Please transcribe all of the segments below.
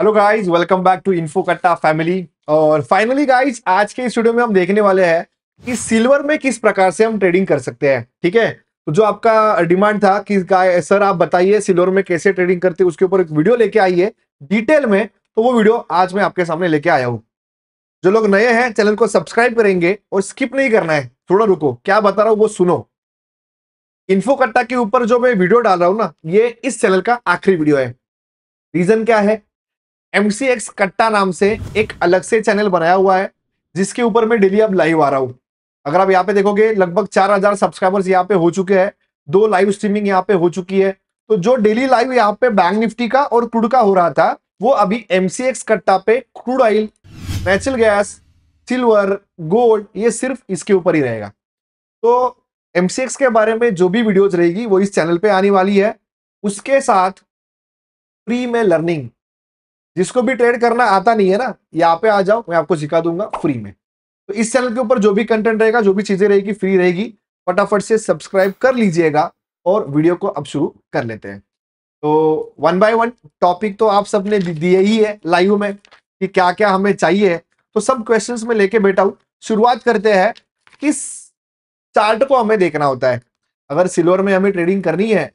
hello guys welcome back to info Katta family और finally guys आज के स्टूडियो में हम देखने वाले हैं कि सिल्वर में किस प्रकार से हम ट्रेडिंग कर सकते हैं ठीक है तो जो आपका डिमांड था कि सर आप बताइए सिल्वर में कैसे ट्रेडिंग करते हैं उसके ऊपर एक वीडियो लेके आइए डिटेल में तो वो वीडियो आज मैं आपके सामने लेके आया हूँ जो लोग नए हैं चैनल को सब्सक्राइब करेंगे और स्किप नहीं करना है थोड़ा रुको क्या बता रहा हूँ वो सुनो इन्फो के ऊपर जो मैं वीडियो डाल रहा हूँ ना ये इस चैनल का आखिरी वीडियो है रीजन क्या है एम कट्टा नाम से एक अलग से चैनल बनाया हुआ है जिसके ऊपर मैं डेली अब लाइव आ रहा हूँ अगर आप यहाँ पे देखोगे लगभग चार हजार सब्सक्राइबर्स यहाँ पे हो चुके हैं दो लाइव स्ट्रीमिंग यहाँ पे हो चुकी है तो जो डेली लाइव यहाँ पे बैंक निफ्टी का और क्रूड का हो रहा था वो अभी एमसीएक्स कट्टा पे crude oil natural gas silver gold ये सिर्फ इसके ऊपर ही रहेगा तो एमसीएक्स के बारे में जो भी वीडियोज रहेगी वो इस चैनल पे आने वाली है उसके साथ प्री में लर्निंग जिसको भी ट्रेड करना आता नहीं है ना यहाँ पे आ जाओ मैं आपको सिखा दूंगा फ्री में तो इस चैनल के ऊपर जो भी कंटेंट रहेगा जो भी चीजें रहेगी फ्री रहेगी फटाफट से सब्सक्राइब कर लीजिएगा और वीडियो को अब शुरू कर लेते हैं तो वन बाय वन टॉपिक तो आप सबने दिए ही है लाइव में कि क्या क्या हमें चाहिए तो सब क्वेश्चंस में लेके बैठा हूं शुरुआत करते हैं किस चार्ट को हमें देखना होता है अगर सिल्वर में हमें ट्रेडिंग करनी है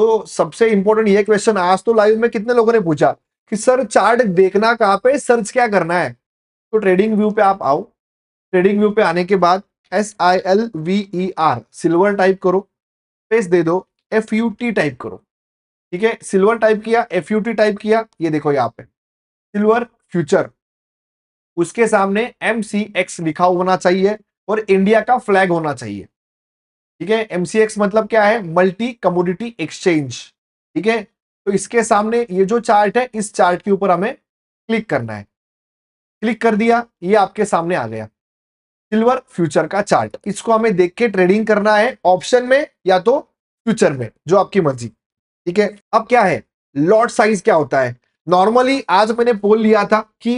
तो सबसे इंपॉर्टेंट ये क्वेश्चन आज तो लाइव में कितने लोगों ने पूछा कि सर चार्ट देखना कहाँ पे सर्च क्या करना है तो ट्रेडिंग व्यू पे आप आओ ट्रेडिंग व्यू पे आने के बाद S I L V E R silver type करो स्पेस दे दो एफ यू टी टाइप करो ठीक है सिल्वर टाइप किया एफ यू टी टाइप किया ये देखो यहाँ पे सिल्वर फ्यूचर उसके सामने एम सी एक्स लिखा होना चाहिए और इंडिया का फ्लैग होना चाहिए ठीक है एम सी एक्स मतलब क्या है मल्टी कमोडिटी एक्सचेंज ठीक है तो इसके सामने ये जो चार्ट है इस चार्ट के ऊपर हमें क्लिक करना है क्लिक कर दिया ये आपके सामने आ गया सिल्वर फ्यूचर का चार्ट इसको हमें देख के ट्रेडिंग करना है ऑप्शन में या तो फ्यूचर में जो आपकी मर्जी ठीक है अब क्या है लॉट साइज क्या होता है नॉर्मली आज मैंने पोल लिया था कि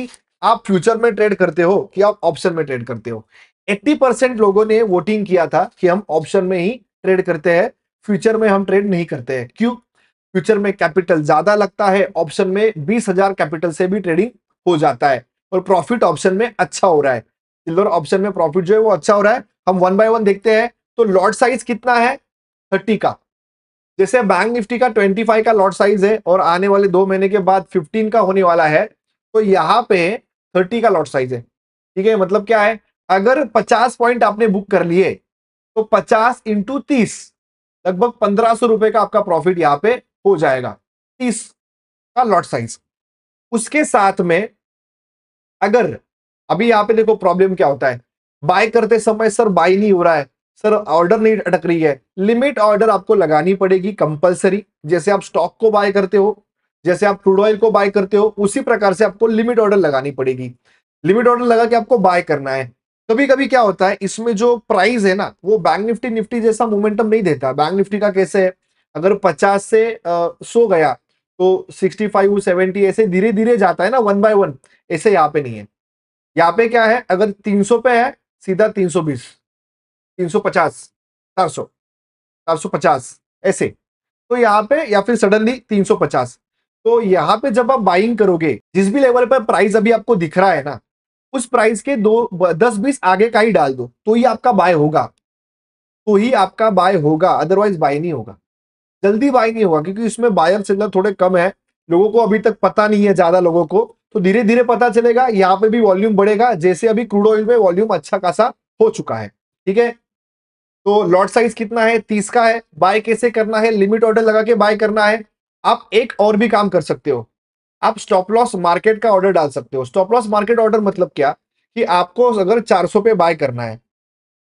आप फ्यूचर में ट्रेड करते हो कि आप ऑप्शन में ट्रेड करते हो 80 परसेंट लोगों ने वोटिंग किया था कि हम ऑप्शन में ही ट्रेड करते हैं फ्यूचर में हम ट्रेड नहीं करते हैं क्यों फ्यूचर में कैपिटल ज्यादा लगता है ऑप्शन में बीस हजार कैपिटल से भी ट्रेडिंग हो जाता है और प्रॉफिट ऑप्शन में अच्छा हो रहा है सिल्वर ऑप्शन में प्रॉफिट जो है वो अच्छा हो रहा है हम वन बाय वन देखते हैं तो लॉट साइज कितना है थर्टी का जैसे बैंक निफ्टी का ट्वेंटी फाइव का लॉट साइज है और आने वाले दो महीने के बाद फिफ्टीन का होने वाला है तो यहाँ पे थर्टी का लॉट साइज है ठीक है मतलब क्या है अगर पचास पॉइंट आपने बुक कर लिए तो पचास इंटू तीस लगभग पंद्रह सौ रुपए का आपका प्रॉफिट यहाँ पे हो जाएगा तीस का लॉट साइज उसके साथ में अगर अभी यहाँ पे देखो प्रॉब्लम क्या होता है बाय करते समय सर बाय नहीं हो रहा है सर ऑर्डर नहीं अटक रही है लिमिट ऑर्डर आपको लगानी पड़ेगी कंपलसरी जैसे आप स्टॉक को बाय करते हो जैसे आप क्रूड ऑयल को बाय करते हो उसी प्रकार से आपको लिमिट ऑर्डर लगानी पड़ेगी लिमिट ऑर्डर लगा के आपको बाय करना है कभी कभी क्या होता है इसमें जो प्राइस है ना वो बैंक निफ्टी निफ्टी जैसा मोमेंटम नहीं देता बैंक निफ्टी का कैसे है अगर 50 से सो गया तो 65 सेवेंटी ऐसे धीरे धीरे जाता है ना वन बाय वन ऐसे यहाँ पे नहीं है यहाँ पे क्या है अगर 300 पे है सीधा 320 350 सौ पचास ऐसे तो यहाँ पे या फिर सडनली 350 तो यहाँ पे जब आप बाइंग करोगे जिस भी लेवल पर प्राइस अभी आपको दिख रहा है ना उस प्राइस के दो दस बीस आगे का ही डाल दो तो ही आपका बाय होगा तो ही आपका बाय होगा अदरवाइज बाय नहीं होगा जल्दी बाय नहीं होगा क्योंकि इसमें बायर सेलर थोड़े कम है लोगों को अभी तक पता नहीं है ज्यादा लोगों को तो धीरे धीरे पता चलेगा यहाँ पे भी वॉल्यूम बढ़ेगा जैसे अभी क्रूड ऑयल में वॉल्यूम अच्छा खासा हो चुका है ठीक है तो लॉट साइज कितना है तीस का है बाय कैसे करना है लिमिट ऑर्डर लगा के बाय करना है आप एक और भी काम कर सकते हो आप स्टॉप लॉस मार्केट का ऑर्डर डाल सकते हो स्टॉप लॉस मार्केट ऑर्डर मतलब क्या कि आपको अगर 400 पे बाय करना है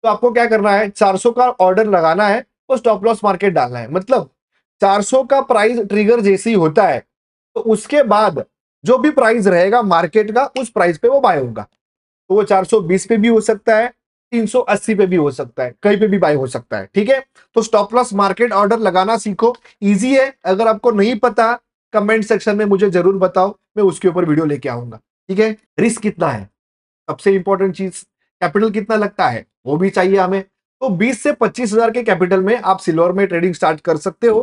तो आपको क्या करना है 400 का ऑर्डर लगाना है और स्टॉप लॉस मार्केट डालना है मतलब 400 का प्राइस ट्रिगर जैसे ही होता है तो उसके बाद जो भी प्राइस रहेगा मार्केट का उस प्राइस पे वो बाय होगा तो वो 420 पे भी हो सकता है 380 पे भी हो सकता है कहीं पे भी बाय हो सकता है ठीक है तो स्टॉप लॉस मार्केट ऑर्डर लगाना सीखो इजी है अगर आपको नहीं पता कमेंट सेक्शन में मुझे जरूर बताओ मैं उसके ऊपर वीडियो लेके आऊंगा ठीक है रिस्क कितना है सबसे इंपॉर्टेंट चीज कैपिटल कितना लगता है वो भी चाहिए हमें तो 20 से पच्चीस हजार के कैपिटल में आप सिल्वर में ट्रेडिंग स्टार्ट कर सकते हो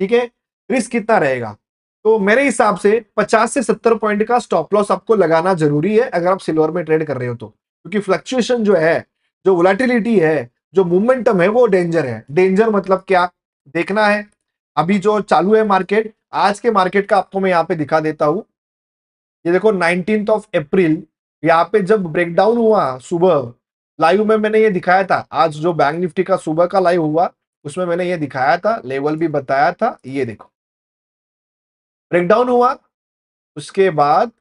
ठीक है रिस्क कितना रहेगा तो मेरे हिसाब से 50 से 70 पॉइंट का स्टॉप लॉस आपको लगाना जरूरी है अगर आप सिल्वर में ट्रेड कर रहे हो तो क्योंकि फ्लक्चुएशन जो है जो वोलाटिलिटी है जो मूवमेंटम है वो डेंजर है डेंजर मतलब क्या देखना है अभी जो चालू है मार्केट आज के मार्केट का आपको मैं यहाँ पे दिखा देता हूँ ये देखो नाइनटीन ऑफ अप्रिल यहाँ पे जब ब्रेकडाउन हुआ सुबह लाइव में मैंने ये दिखाया था आज जो बैंक निफ्टी का सुबह का लाइव हुआ उसमें मैंने ये दिखाया था लेवल भी बताया था ये देखो ब्रेकडाउन हुआ उसके बाद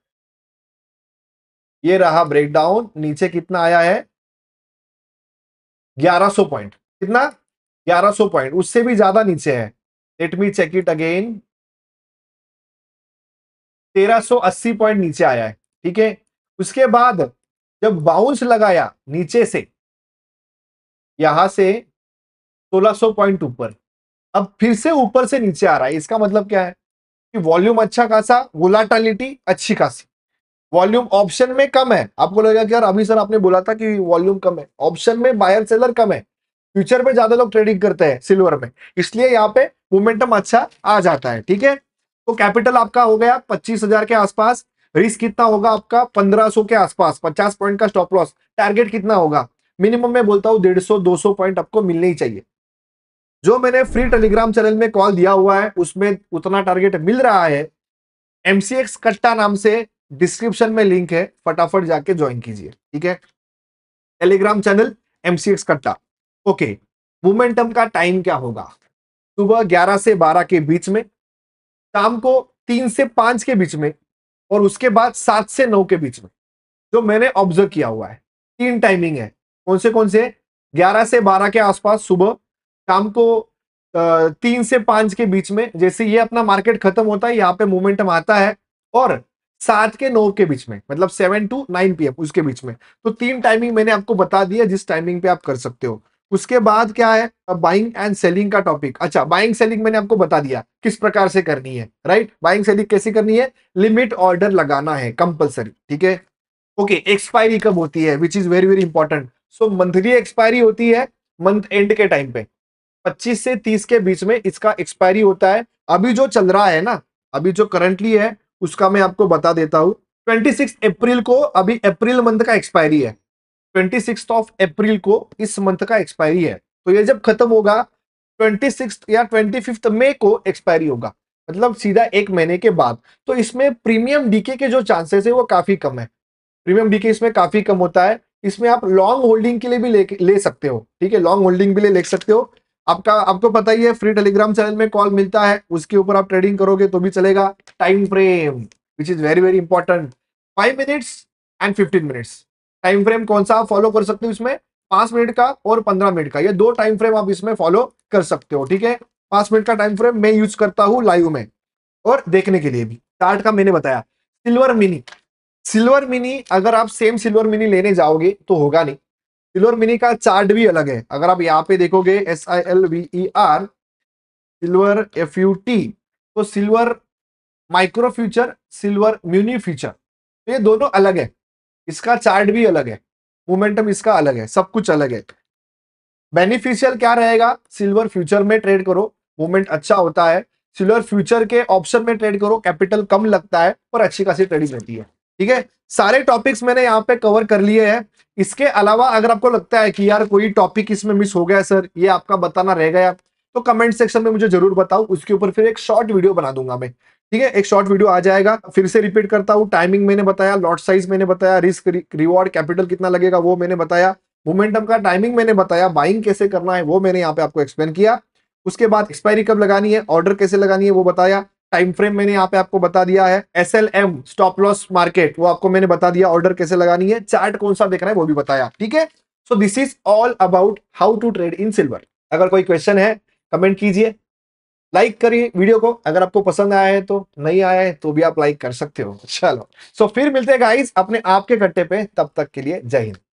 ये रहा ब्रेकडाउन नीचे कितना आया है 1100 पॉइंट कितना 1100 पॉइंट उससे भी ज्यादा नीचे है let me check it again 1380 point नीचे आया है ठीक है उसके बाद जब बाउंस लगाया नीचे से यहां से 1600 पॉइंट ऊपर अब फिर से ऊपर से नीचे आ रहा है इसका मतलब क्या है कि वॉल्यूम अच्छा खासा वोलाटालिटी अच्छी खासी वॉल्यूम ऑप्शन में कम है आपको लगेगा कि यार अभी सर आपने बोला था कि वॉल्यूम कम है ऑप्शन में बायर सेलर कम है फ्यूचर में ज्यादा लोग ट्रेडिंग करते हैं सिल्वर में इसलिए यहाँ पे मोमेंटम अच्छा आ जाता है ठीक है तो कैपिटल आपका हो गया पच्चीस हजार के आसपास रिस्क कितना होगा आपका पंद्रह सौ के आसपास पचास पॉइंट का स्टॉप लॉस टारगेट कितना होगा मिनिमम मैं बोलता हूँ डेढ़ सौ दो सौ पॉइंट आपको मिलने ही चाहिए जो मैंने फ्री टेलीग्राम चैनल में कॉल दिया हुआ है उसमें उतना टारगेट मिल रहा है एमसीएक्स कट्टा नाम से डिस्क्रिप्शन में लिंक है फटाफट जाके ज्वाइन कीजिए ठीक है Telegram channel MCX Katta okay momentum का टाइम क्या होगा सुबह 11 से 12 के बीच में शाम को 3 से 5 के बीच में और उसके बाद 7 से 9 के बीच में जो मैंने ऑब्जर्व किया हुआ है तीन टाइमिंग है कौन से कौन से 11 से 12 के आसपास सुबह शाम को तीन से पांच के बीच में जैसे ये अपना मार्केट खत्म होता है यहाँ पे मोमेंटम आता है और सात के नौ के बीच में मतलब सेवन टू नाइन पी उसके बीच में तो तीन टाइमिंग मैंने आपको बता दिया जिस टाइमिंग पे आप कर सकते हो उसके बाद क्या है बाइंग एंड सेलिंग का टॉपिक अच्छा बाइंग सेलिंग मैंने आपको बता दिया किस प्रकार से करनी है राइट बाइंग सेलिंग कैसे करनी है लिमिट ऑर्डर लगाना है कंपलसरी ठीक है ओके एक्सपायरी कब होती है which is very very important so monthly expiry होती है मंथ एंड के टाइम पे पच्चीस से तीस के बीच में इसका एक्सपायरी होता है अभी जो चल रहा है ना अभी जो करंटली है उसका मैं आपको बता देता हूँ ट्वेंटी अप्रैल को अभी अप्रैल मंथ का एक्सपायरी है 26 ऑफ अप्रैल को इस मंथ का एक्सपायरी है तो ये जब खत्म होगा 26 या 25 मई को एक्सपायरी होगा मतलब सीधा एक महीने के बाद तो इसमें प्रीमियम डीके के जो चांसेस है वो काफी कम है प्रीमियम डीके इसमें काफी कम होता है इसमें आप लॉन्ग होल्डिंग के लिए भी ले, ले सकते हो ठीक है लॉन्ग होल्डिंग के लिए ले सकते हो आपका आपको पता ही है फ्री टेलीग्राम चैनल में कॉल मिलता है उसके ऊपर आप ट्रेडिंग करोगे तो भी चलेगा time frame which is very very important five minutes and fifteen minutes time frame कौन सा आप फॉलो कर सकते हो इसमें पांच मिनट का और पंद्रह मिनट का ये दो टाइम फ्रेम आप इसमें फॉलो कर सकते हो ठीक है पांच मिनट का टाइम फ्रेम मैं यूज करता हूँ लाइव में और देखने के लिए भी चार्ट का मैंने बताया सिल्वर मिनी सिल्वर मिनी अगर आप सेम सिल्वर मिनी लेने जाओगे तो होगा नहीं सिल्वर मिनी का चार्ट भी अलग है अगर आप यहाँ पे देखोगे S I L V E R silver F U T तो silver micro future silver mini future तो ये दोनों अलग है इसका चार्ट भी अलग है मोमेंटम इसका अलग है सब कुछ अलग है बेनिफिशियल क्या रहेगा सिल्वर फ्यूचर में ट्रेड करो मूवमेंट अच्छा होता है सिल्वर फ्यूचर के ऑप्शन में ट्रेड करो कैपिटल कम लगता है पर अच्छी खासी ट्रेडिंग रहती है ठीक है सारे टॉपिक्स मैंने यहाँ पे कवर कर लिए हैं इसके अलावा अगर आपको लगता है कि यार कोई टॉपिक इसमें मिस हो गया सर ये आपका बताना रह गया तो कमेंट सेक्शन में मुझे जरूर बताओ उसके ऊपर फिर एक शॉर्ट वीडियो बना दूंगा मैं ठीक है एक शॉर्ट वीडियो आ जाएगा फिर से रिपीट करता हूँ टाइमिंग मैंने बताया लॉट साइज मैंने बताया रिस्क रिवॉर्ड कैपिटल कितना लगेगा वो मैंने बताया मोमेंटम का टाइमिंग मैंने बताया बाइंग कैसे करना है वो मैंने यहाँ पे आपको एक्सप्लेन किया उसके बाद एक्सपायरी कब लगानी है ऑर्डर कैसे लगानी है वो बताया टाइम फ्रेम मैंने यहाँ पे आपको बता दिया है S L M stop loss market वो आपको मैंने बता दिया ऑर्डर कैसे लगानी है चार्ट कौन सा देख रहा है वो भी बताया ठीक है so this is all about how to trade in silver अगर कोई क्वेश्चन है कमेंट कीजिए लाइक करिए वीडियो को अगर आपको पसंद आया है तो नहीं आया है तो भी आप लाइक कर सकते हो चलो सो so, फिर मिलते हैं गाइस अपने आपके कट्टे पे तब तक के लिए जय हिंद